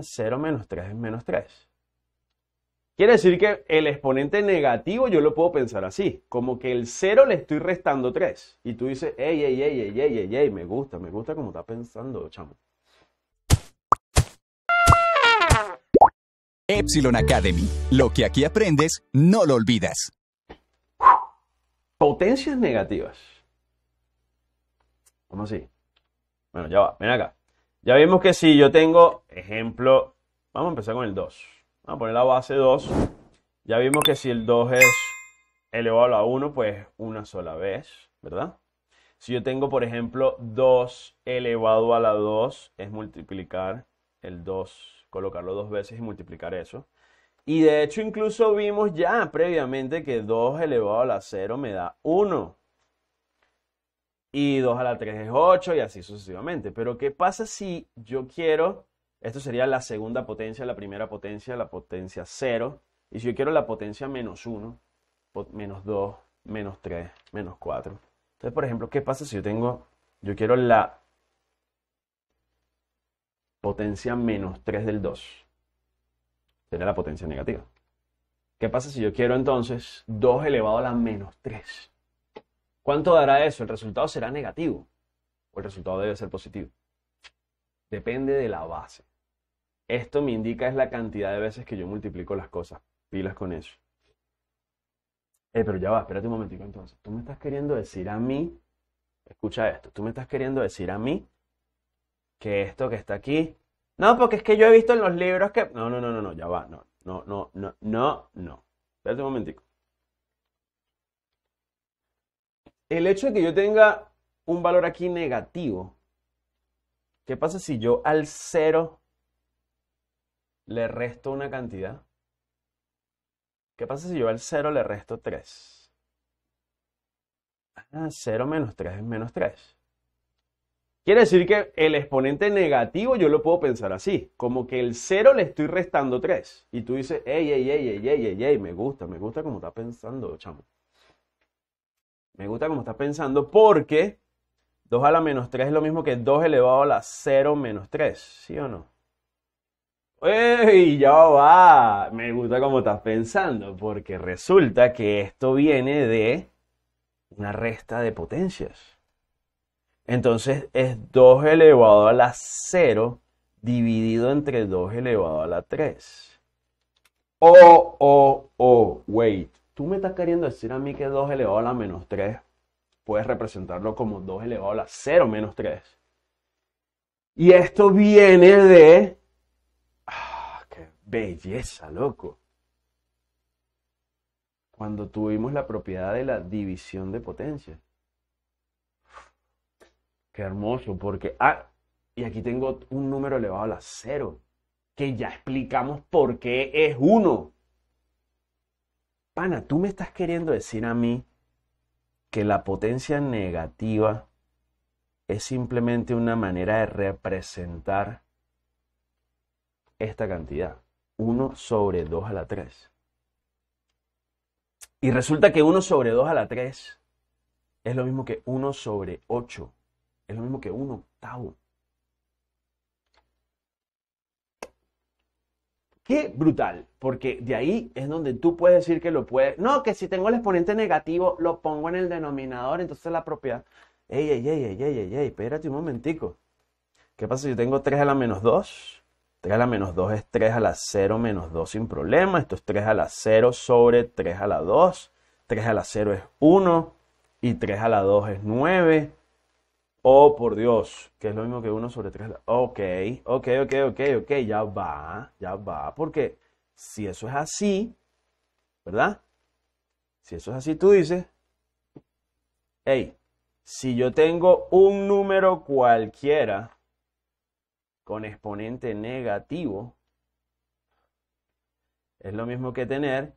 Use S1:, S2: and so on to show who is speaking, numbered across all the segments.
S1: 0 menos 3 es menos 3. Quiere decir que el exponente negativo yo lo puedo pensar así, como que el 0 le estoy restando 3. Y tú dices, ey, ey, ey, ey, ey, ey, me gusta, me gusta como está pensando, chamo. Epsilon Academy. Lo que aquí aprendes, no lo olvidas. Potencias negativas. ¿Cómo así? Bueno, ya va, ven acá. Ya vimos que si yo tengo, ejemplo, vamos a empezar con el 2. Vamos a poner la base 2. Ya vimos que si el 2 es elevado a 1, pues una sola vez, ¿verdad? Si yo tengo, por ejemplo, 2 elevado a la 2, es multiplicar el 2, colocarlo dos veces y multiplicar eso. Y de hecho incluso vimos ya previamente que 2 elevado a la 0 me da 1 y 2 a la 3 es 8 y así sucesivamente. Pero ¿qué pasa si yo quiero, esto sería la segunda potencia, la primera potencia, la potencia 0, y si yo quiero la potencia menos 1, menos 2, menos 3, menos 4. Entonces, por ejemplo, ¿qué pasa si yo tengo, yo quiero la potencia menos 3 del 2? Sería la potencia negativa. ¿Qué pasa si yo quiero entonces 2 elevado a la menos 3? ¿Cuánto dará eso? El resultado será negativo o el resultado debe ser positivo. Depende de la base. Esto me indica es la cantidad de veces que yo multiplico las cosas. Pilas con eso. Eh, pero ya va, espérate un momentico entonces. Tú me estás queriendo decir a mí, escucha esto, tú me estás queriendo decir a mí que esto que está aquí. No, porque es que yo he visto en los libros que. No, no, no, no, ya va, no, no, no, no, no, no. Espérate un momentico. el hecho de que yo tenga un valor aquí negativo, ¿qué pasa si yo al 0 le resto una cantidad? ¿Qué pasa si yo al 0 le resto 3? Ah, 0 menos 3 es menos 3. Quiere decir que el exponente negativo yo lo puedo pensar así, como que el 0 le estoy restando 3. Y tú dices, ey, ey, ey, ey, ey, ey, ey, me gusta, me gusta como está pensando, chamo. Me gusta como estás pensando porque 2 a la menos 3 es lo mismo que 2 elevado a la 0 menos 3, ¿sí o no? ¡Ey! Ya va. Me gusta como estás pensando porque resulta que esto viene de una resta de potencias. Entonces es 2 elevado a la 0 dividido entre 2 elevado a la 3. Oh, oh, oh, wait. Tú me estás queriendo decir a mí que 2 elevado a la menos 3 puedes representarlo como 2 elevado a la 0 menos 3. Y esto viene de... ¡Ah, qué belleza, loco! Cuando tuvimos la propiedad de la división de potencia. Qué hermoso, porque... Ah, y aquí tengo un número elevado a la 0, que ya explicamos por qué es 1 pana, tú me estás queriendo decir a mí que la potencia negativa es simplemente una manera de representar esta cantidad, 1 sobre 2 a la 3. Y resulta que 1 sobre 2 a la 3 es lo mismo que 1 sobre 8, es lo mismo que 1 octavo. brutal, porque de ahí es donde tú puedes decir que lo puedes. No, que si tengo el exponente negativo, lo pongo en el denominador, entonces la propiedad. Ey, ey, ey, ey, ey, ey, espérate un momentico. ¿Qué pasa si yo tengo 3 a la menos 2? 3 a la menos 2 es 3 a la 0 menos 2 sin problema. Esto es 3 a la 0 sobre 3 a la 2. 3 a la 0 es 1 y 3 a la 2 es 9. Oh, por Dios, que es lo mismo que 1 sobre 3. Ok, ok, ok, ok, ok, ya va, ya va. Porque si eso es así, ¿verdad? Si eso es así, tú dices, hey, si yo tengo un número cualquiera con exponente negativo, es lo mismo que tener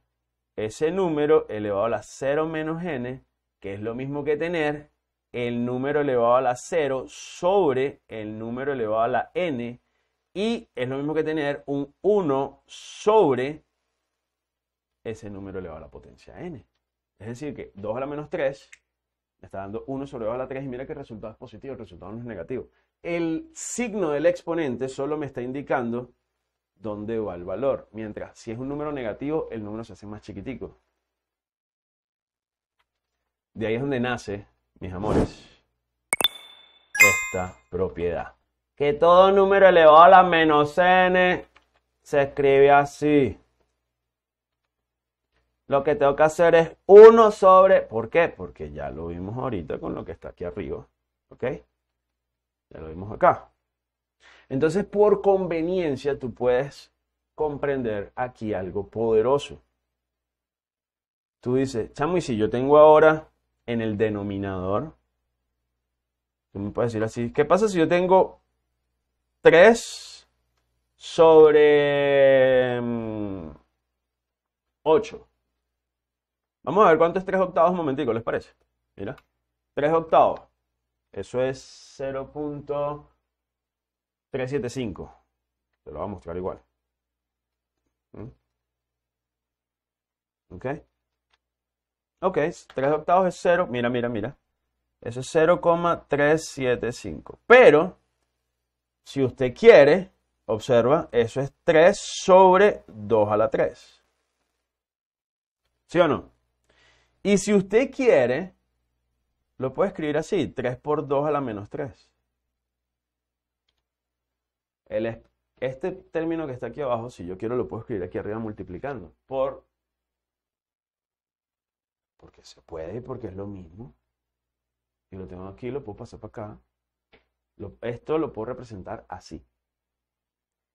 S1: ese número elevado a la 0 menos n, que es lo mismo que tener el número elevado a la 0 sobre el número elevado a la n y es lo mismo que tener un 1 sobre ese número elevado a la potencia n. Es decir, que 2 a la menos 3 me está dando 1 sobre 2 a la 3 y mira que el resultado es positivo, el resultado no es negativo. El signo del exponente solo me está indicando dónde va el valor, mientras si es un número negativo, el número se hace más chiquitico. De ahí es donde nace mis amores, esta propiedad. Que todo número elevado a la menos n se escribe así. Lo que tengo que hacer es 1 sobre... ¿Por qué? Porque ya lo vimos ahorita con lo que está aquí arriba. ¿Ok? Ya lo vimos acá. Entonces, por conveniencia, tú puedes comprender aquí algo poderoso. Tú dices, chamo, y si yo tengo ahora en el denominador. Tú me puedes decir así, ¿qué pasa si yo tengo 3 sobre 8? Mm, Vamos a ver cuánto es 3 octavos un momentico, ¿les parece? Mira, 3 octavos. Eso es 0.375. Te lo voy a mostrar igual. ¿Mm? ¿Ok? Ok, 3 octavos es 0. Mira, mira, mira. Eso es 0,375. Pero, si usted quiere, observa, eso es 3 sobre 2 a la 3. ¿Sí o no? Y si usted quiere, lo puede escribir así, 3 por 2 a la menos 3. El, este término que está aquí abajo, si yo quiero, lo puedo escribir aquí arriba multiplicando por porque se puede y porque es lo mismo. Y lo tengo aquí, lo puedo pasar para acá. esto lo puedo representar así.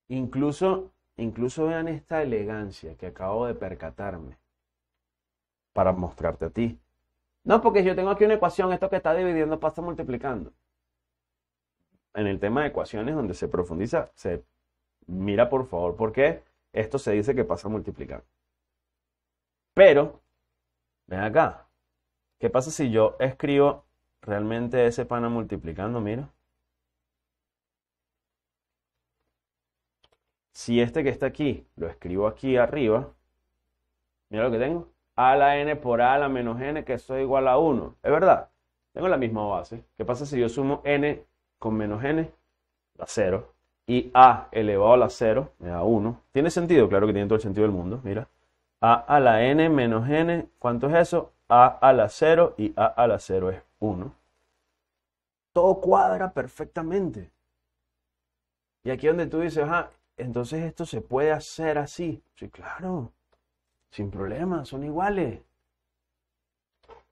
S1: Incluso, incluso vean esta elegancia que acabo de percatarme para mostrarte a ti. No, porque yo tengo aquí una ecuación, esto que está dividiendo pasa multiplicando. En el tema de ecuaciones donde se profundiza, se mira por favor, porque esto se dice que pasa multiplicando. Pero Ven acá. ¿Qué pasa si yo escribo realmente ese pana multiplicando? Mira. Si este que está aquí lo escribo aquí arriba, mira lo que tengo. A la n por A la menos n, que eso es igual a 1. Es verdad, tengo la misma base. ¿Qué pasa si yo sumo n con menos n? La 0. Y A elevado a la 0 me da 1. ¿Tiene sentido? Claro que tiene todo el sentido del mundo, mira a a la n menos n, ¿cuánto es eso? a a la 0 y a a la 0 es 1. Todo cuadra perfectamente. Y aquí donde tú dices, ah, entonces esto se puede hacer así. Sí, claro, sin problema, son iguales.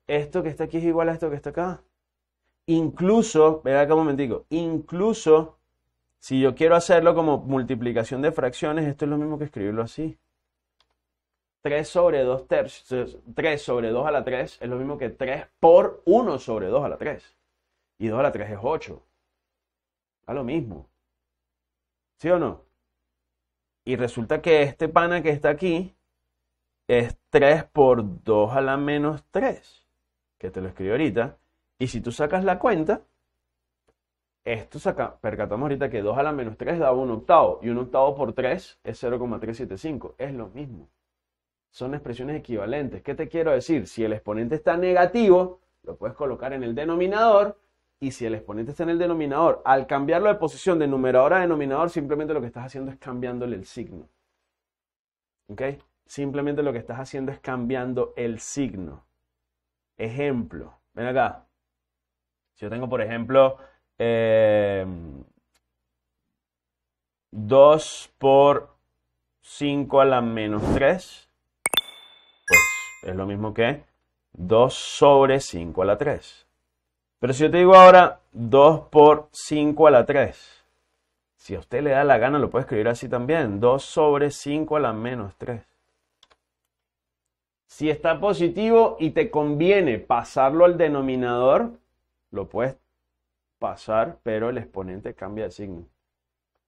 S1: Esto que está aquí es igual a esto que está acá. Incluso, vea acá un momentico, incluso si yo quiero hacerlo como multiplicación de fracciones, esto es lo mismo que escribirlo así. 3 sobre 2 3 sobre 2 a la 3 es lo mismo que 3 por 1 sobre 2 a la 3. Y 2 a la 3 es 8. A lo mismo. ¿Sí o no? Y resulta que este pana que está aquí es 3 por 2 a la menos 3, que te lo escribo ahorita. Y si tú sacas la cuenta, esto saca, percatamos ahorita que 2 a la menos 3 da un octavo, y un octavo por 3 es 0,375, es lo mismo son expresiones equivalentes. ¿Qué te quiero decir? Si el exponente está negativo, lo puedes colocar en el denominador y si el exponente está en el denominador, al cambiarlo de posición de numerador a denominador, simplemente lo que estás haciendo es cambiándole el signo. ¿Ok? Simplemente lo que estás haciendo es cambiando el signo. Ejemplo, ven acá. Si yo tengo, por ejemplo, 2 em, por 5 a la menos 3 es lo mismo que 2 sobre 5 a la 3. Pero si yo te digo ahora 2 por 5 a la 3, si a usted le da la gana lo puede escribir así también, 2 sobre 5 a la menos 3. Si está positivo y te conviene pasarlo al denominador, lo puedes pasar, pero el exponente cambia de signo.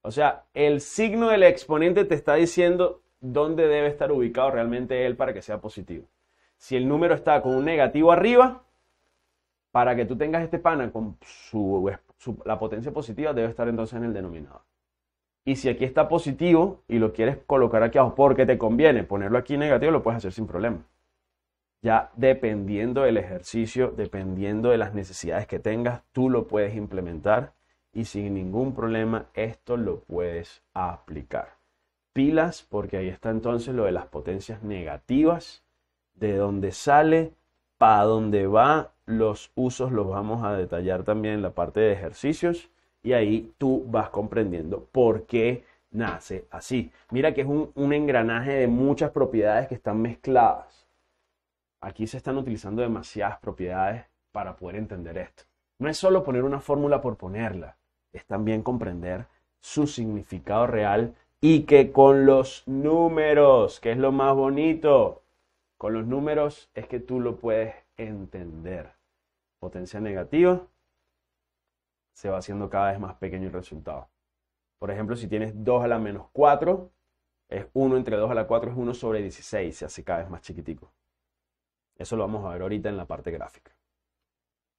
S1: O sea, el signo del exponente te está diciendo dónde debe estar ubicado realmente él para que sea positivo si el número está con un negativo arriba, para que tú tengas este pana con su, la potencia positiva, debe estar entonces en el denominador. Y si aquí está positivo y lo quieres colocar aquí abajo porque te conviene ponerlo aquí negativo, lo puedes hacer sin problema. Ya dependiendo del ejercicio, dependiendo de las necesidades que tengas, tú lo puedes implementar y sin ningún problema esto lo puedes aplicar. Pilas, porque ahí está entonces lo de las potencias negativas de dónde sale, para dónde va, los usos los vamos a detallar también en la parte de ejercicios y ahí tú vas comprendiendo por qué nace así. Mira que es un, un, engranaje de muchas propiedades que están mezcladas. Aquí se están utilizando demasiadas propiedades para poder entender esto. No es solo poner una fórmula por ponerla, es también comprender su significado real y que con los números, que es lo más bonito, con los números es que tú lo puedes entender. Potencia negativa se va haciendo cada vez más pequeño el resultado. Por ejemplo, si tienes 2 a la menos 4, es 1 entre 2 a la 4 es 1 sobre 16, se hace cada vez más chiquitico. Eso lo vamos a ver ahorita en la parte gráfica.